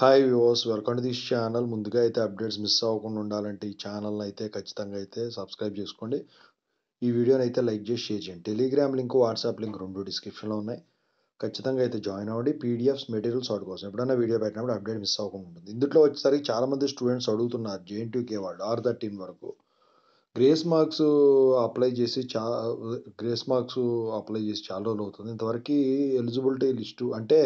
hi viewers welcome to this channel ముందుగా అయితే updates miss అవ్వకుండా ఉండాలంటే ఈ ఛానల్ని అయితే ఖచ్చితంగా అయితే సబ్స్క్రైబ్ చేసుకోండి ఈ వీడియోని అయితే లైక్ చేసి షేర్ చేయండి టెలిగ్రామ్ లింక్ వాట్సాప్ లింక్ రెండు డిస్క్రిప్షన్లో ఉన్నాయి ఖచ్చితంగా అయితే జాయిన్ అవ్వండి పీడిఎఫ్స్ మెటీరియల్స్ అవుట్ కోసం ఎప్పుడైనా వీడియో పెట్టినప్పుడు అప్డేట్ మిస్ అవ్వకుండా ఉంటుంది ఇందులో వచ్చేసరికి చాలామంది స్టూడెంట్స్ అడుగుతున్నారు జేఎన్టీకే వాళ్ళు ఆర్ థర్టీన్ వరకు గ్రేస్ మార్క్స్ అప్లై చేసి చా గ్రేస్ మార్క్స్ అప్లై చేసి చాలా రోజులు అవుతుంది ఇంతవరకు ఎలిజిబిలిటీ లిస్టు అంటే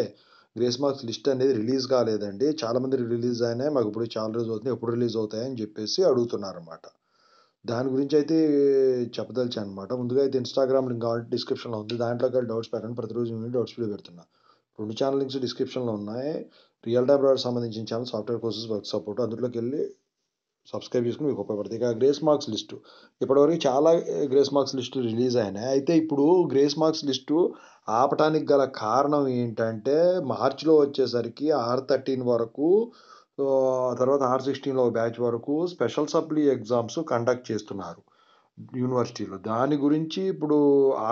గ్రేస్ మార్క్స్ లిస్ట్ అనేది రిలీజ్ కాలేదండి చాలామంది రిలీజ్ అయినాయి మాకు ఇప్పుడు చాలా రోజు అవుతుంది ఎప్పుడు రిలీజ్ అవుతాయని చెప్పేసి అడుగుతున్నారన్నమాట దాని గురించి అయితే చెప్పదలిచి అనమాట ముందుగా అయితే ఇన్స్టాగ్రామ్ లింక్ ఆల్రెడీ డిస్క్రిప్షన్లో ఉంది దాంట్లో కానీ డౌట్స్ పెట్టండి ప్రతిరోజు నేను డౌట్స్ వీడియో పెడుతున్నా రెండు ఛానల్ లింక్స్ డిస్క్రిప్షన్లో ఉన్నాయి రియల్ టైమ్ ప్రోడక్ట్ సంబంధించిన channel software courses work support అందులోకి వెళ్ళి సబ్స్క్రైబ్ చేసుకుని మీకు ఉపయోగపడుతుంది ఇక గ్రేస్ మార్క్స్ లిస్టు ఇప్పటివరకు చాలా గ్రేస్ మార్క్స్ లిస్టు రిలీజ్ అయినాయి అయితే ఇప్పుడు గ్రేస్ మార్క్స్ లిస్టు ఆపటానికి గల కారణం ఏంటంటే మార్చిలో వచ్చేసరికి ఆర్ థర్టీన్ వరకు తర్వాత ఆర్ సిక్స్టీన్లో బ్యాచ్ వరకు స్పెషల్ సప్లీ ఎగ్జామ్స్ కండక్ట్ చేస్తున్నారు యూనివర్సిటీలో దాని గురించి ఇప్పుడు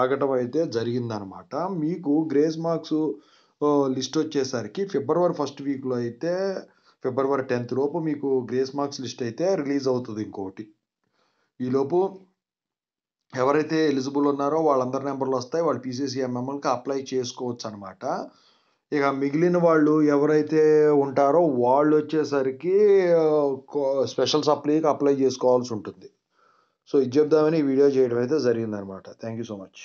ఆగటం అయితే జరిగిందనమాట మీకు గ్రేస్ మార్క్స్ లిస్ట్ వచ్చేసరికి ఫిబ్రవరి ఫస్ట్ వీక్లో అయితే ఫిబ్రవరి టెన్త్ లోపు మీకు గ్రేస్ మార్క్స్ లిస్ట్ అయితే రిలీజ్ అవుతుంది ఇంకోటి ఈలోపు ఎవరైతే ఎలిజిబుల్ ఉన్నారో వాళ్ళందరి నెంబర్లు వస్తాయి వాళ్ళు పీసీసీ ఎంఎంఎల్కి అప్లై చేసుకోవచ్చు అనమాట ఇక మిగిలిన వాళ్ళు ఎవరైతే ఉంటారో వాళ్ళు వచ్చేసరికి స్పెషల్ సప్లీకి అప్లై చేసుకోవాల్సి ఉంటుంది సో ఇది చెప్దామని వీడియో చేయడం అయితే జరిగిందనమాట థ్యాంక్ యూ సో మచ్